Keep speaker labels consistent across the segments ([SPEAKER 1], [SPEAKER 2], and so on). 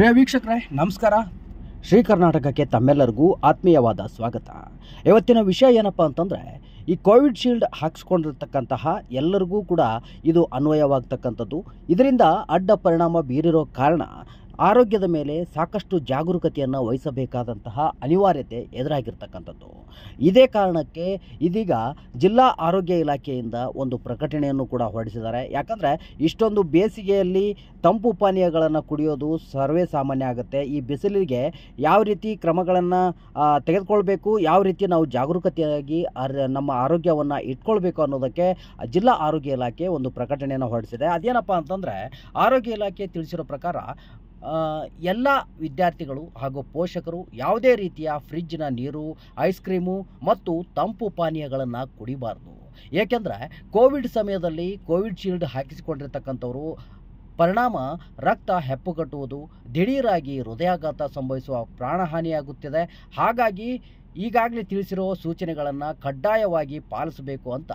[SPEAKER 1] ಪ್ರಿಯ ವೀಕ್ಷಕರೇ ನಮಸ್ಕಾರ ಶ್ರೀ ಕರ್ನಾಟಕಕ್ಕೆ ತಮ್ಮೆಲ್ಲರಿಗೂ ಆತ್ಮೀಯವಾದ ಸ್ವಾಗತ ಇವತ್ತಿನ ವಿಷಯ ಏನಪ್ಪ ಅಂತಂದರೆ ಈ ಕೋವಿಡ್ ಶೀಲ್ಡ್ ಹಾಕ್ಸ್ಕೊಂಡಿರ್ತಕ್ಕಂತಹ ಎಲ್ಲರಿಗೂ ಕೂಡ ಇದು ಅನ್ವಯವಾಗ್ತಕ್ಕಂಥದ್ದು ಇದರಿಂದ ಅಡ್ಡ ಪರಿಣಾಮ ಬೀರಿರೋ ಕಾರಣ ಆರೋಗ್ಯದ ಮೇಲೆ ಸಾಕಷ್ಟು ಜಾಗರೂಕತೆಯನ್ನು ವಹಿಸಬೇಕಾದಂತಹ ಅನಿವಾರ್ಯತೆ ಎದುರಾಗಿರ್ತಕ್ಕಂಥದ್ದು ಇದೇ ಕಾರಣಕ್ಕೆ ಇದೀಗ ಜಿಲ್ಲಾ ಆರೋಗ್ಯ ಇಲಾಖೆಯಿಂದ ಒಂದು ಪ್ರಕಟಣೆಯನ್ನು ಕೂಡ ಹೊರಡಿಸಿದ್ದಾರೆ ಯಾಕಂದರೆ ಇಷ್ಟೊಂದು ಬೇಸಿಗೆಯಲ್ಲಿ ತಂಪು ಪಾನೀಯಗಳನ್ನು ಕುಡಿಯೋದು ಸರ್ವೇ ಸಾಮಾನ್ಯ ಆಗುತ್ತೆ ಈ ಬಿಸಿಲಿಗೆ ಯಾವ ರೀತಿ ಕ್ರಮಗಳನ್ನು ತೆಗೆದುಕೊಳ್ಬೇಕು ಯಾವ ರೀತಿ ನಾವು ಜಾಗರೂಕತೆಯಾಗಿ ನಮ್ಮ ಆರೋಗ್ಯವನ್ನು ಇಟ್ಕೊಳ್ಬೇಕು ಅನ್ನೋದಕ್ಕೆ ಜಿಲ್ಲಾ ಆರೋಗ್ಯ ಇಲಾಖೆ ಒಂದು ಪ್ರಕಟಣೆಯನ್ನು ಹೊರಡಿಸಿದೆ ಅದೇನಪ್ಪ ಅಂತಂದರೆ ಆರೋಗ್ಯ ಇಲಾಖೆ ತಿಳಿಸಿರೋ ಪ್ರಕಾರ ಎಲ್ಲ ವಿದ್ಯಾರ್ಥಿಗಳು ಹಾಗೂ ಪೋಷಕರು ಯಾವುದೇ ರೀತಿಯ ಫ್ರಿಜ್ನ ನೀರು ಐಸ್ ಕ್ರೀಮು ಮತ್ತು ತಂಪು ಪಾನೀಯಗಳನ್ನು ಕುಡಿಬಾರ್ದು ಏಕೆಂದರೆ ಕೋವಿಡ್ ಸಮಯದಲ್ಲಿ ಕೋವಿಡ್ ಶೀಲ್ಡ್ ಹಾಕಿಸಿಕೊಂಡಿರ್ತಕ್ಕಂಥವರು ಪರಿಣಾಮ ರಕ್ತ ಹೆಪ್ಪುಗಟ್ಟುವುದು ದಿಢೀರಾಗಿ ಹೃದಯಾಘಾತ ಸಂಭವಿಸುವ ಪ್ರಾಣಹಾನಿಯಾಗುತ್ತಿದೆ ಹಾಗಾಗಿ ಈಗಾಗಲೇ ತಿಳಿಸಿರೋ ಸೂಚನೆಗಳನ್ನು ಕಡ್ಡಾಯವಾಗಿ ಪಾಲಿಸಬೇಕು ಅಂತ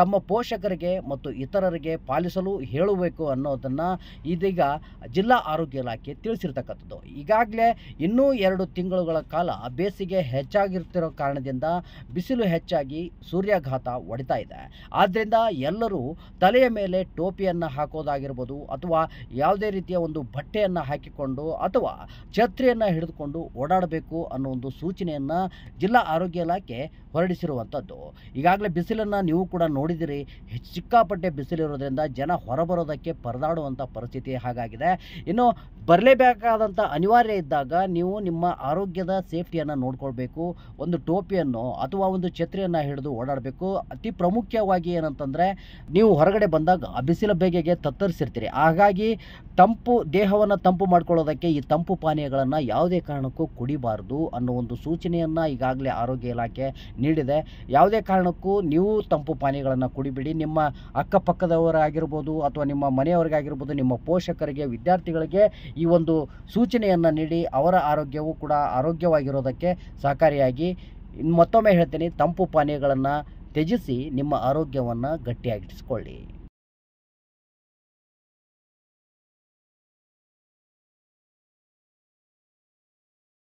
[SPEAKER 1] ತಮ್ಮ ಪೋಷಕರಿಗೆ ಮತ್ತು ಇತರರಿಗೆ ಪಾಲಿಸಲು ಹೇಳಬೇಕು ಅನ್ನೋದನ್ನು ಇದೀಗ ಜಿಲ್ಲಾ ಆರೋಗ್ಯ ಇಲಾಖೆ ತಿಳಿಸಿರ್ತಕ್ಕಂಥದ್ದು ಈಗಾಗಲೇ ಇನ್ನೂ ಎರಡು ತಿಂಗಳುಗಳ ಕಾಲ ಬೇಸಿಗೆ ಹೆಚ್ಚಾಗಿರ್ತಿರೋ ಕಾರಣದಿಂದ ಬಿಸಿಲು ಹೆಚ್ಚಾಗಿ ಸೂರ್ಯಾಘಾತ ಹೊಡಿತಾ ಇದೆ ಆದ್ದರಿಂದ ಎಲ್ಲರೂ ತಲೆಯ ಮೇಲೆ ಟೋಪಿಯನ್ನು ಹಾಕೋದಾಗಿರ್ಬೋದು ಅಥವಾ ಯಾವುದೇ ರೀತಿಯ ಒಂದು ಬಟ್ಟೆಯನ್ನು ಹಾಕಿಕೊಂಡು ಅಥವಾ ಛತ್ರಿಯನ್ನು ಹಿಡಿದುಕೊಂಡು ಓಡಾಡಬೇಕು ಅನ್ನೋ ಒಂದು ಸೂಚನೆಯನ್ನು ಜಿಲ್ಲಾ ಆರೋಗ್ಯ ಇಲಾಖೆ ಹೊರಡಿಸಿರುವಂಥದ್ದು ಈಗಾಗಲೇ ಬಿಸಿಲನ್ನು ನೀವು ಕೂಡ ನೋಡಿ ಹೆಚ್ಚು ಸಿಕ್ಕಾಪಟ್ಟೆ ಬಿಸಿಲಿರೋದ್ರಿಂದ ಜನ ಹೊರಬರೋದಕ್ಕೆ ಪರದಾಡುವಂಥ ಪರಿಸ್ಥಿತಿ ಹಾಗಾಗಿದೆ ಇನ್ನು ಬರಲೇಬೇಕಾದಂಥ ಅನಿವಾರ್ಯ ಇದ್ದಾಗ ನೀವು ನಿಮ್ಮ ಆರೋಗ್ಯದ ಸೇಫ್ಟಿಯನ್ನು ನೋಡ್ಕೊಳ್ಬೇಕು ಒಂದು ಟೋಪಿಯನ್ನು ಅಥವಾ ಒಂದು ಛತ್ರಿಯನ್ನು ಹಿಡಿದು ಓಡಾಡಬೇಕು ಅತಿ ಪ್ರಮುಖವಾಗಿ ಏನಂತಂದರೆ ನೀವು ಹೊರಗಡೆ ಬಂದಾಗ ಬಿಸಿಲ ಬೇಗೆಗೆ ತತ್ತರಿಸಿರ್ತೀರಿ ಹಾಗಾಗಿ ತಂಪು ದೇಹವನ್ನು ತಂಪು ಮಾಡ್ಕೊಳ್ಳೋದಕ್ಕೆ ಈ ತಂಪು ಪಾನೀಯಗಳನ್ನು ಯಾವುದೇ ಕಾರಣಕ್ಕೂ ಕುಡಿಬಾರ್ದು ಅನ್ನೋ ಒಂದು ಸೂಚನೆಯನ್ನು ಈಗಾಗಲೇ ಆರೋಗ್ಯ ಇಲಾಖೆ ನೀಡಿದೆ ಯಾವುದೇ ಕಾರಣಕ್ಕೂ ನೀವು ತಂಪು ಪಾನೀಯಗಳನ್ನು ಕುಡಿಬಿಡಿ ನಿಮ್ಮ ಅಕ್ಕಪಕ್ಕದವರಾಗಿರ್ಬೋದು ಅಥವಾ ನಿಮ್ಮ ಮನೆಯವರಿಗಾಗಿರ್ಬೋದು ನಿಮ್ಮ ಪೋಷಕರಿಗೆ ವಿದ್ಯಾರ್ಥಿಗಳಿಗೆ ಈ ಒಂದು ಸೂಚನೆಯನ್ನು ನೀಡಿ ಅವರ ಆರೋಗ್ಯವೂ ಕೂಡ ಆರೋಗ್ಯವಾಗಿರೋದಕ್ಕೆ ಸಹಕಾರಿಯಾಗಿ ಮತ್ತೊಮ್ಮೆ ಹೇಳ್ತೀನಿ ತಂಪು ಪಾನೀಯಗಳನ್ನು ತ್ಯಜಿಸಿ ನಿಮ್ಮ ಆರೋಗ್ಯವನ್ನು ಗಟ್ಟಿಯಾಗಿಸಿಕೊಳ್ಳಿ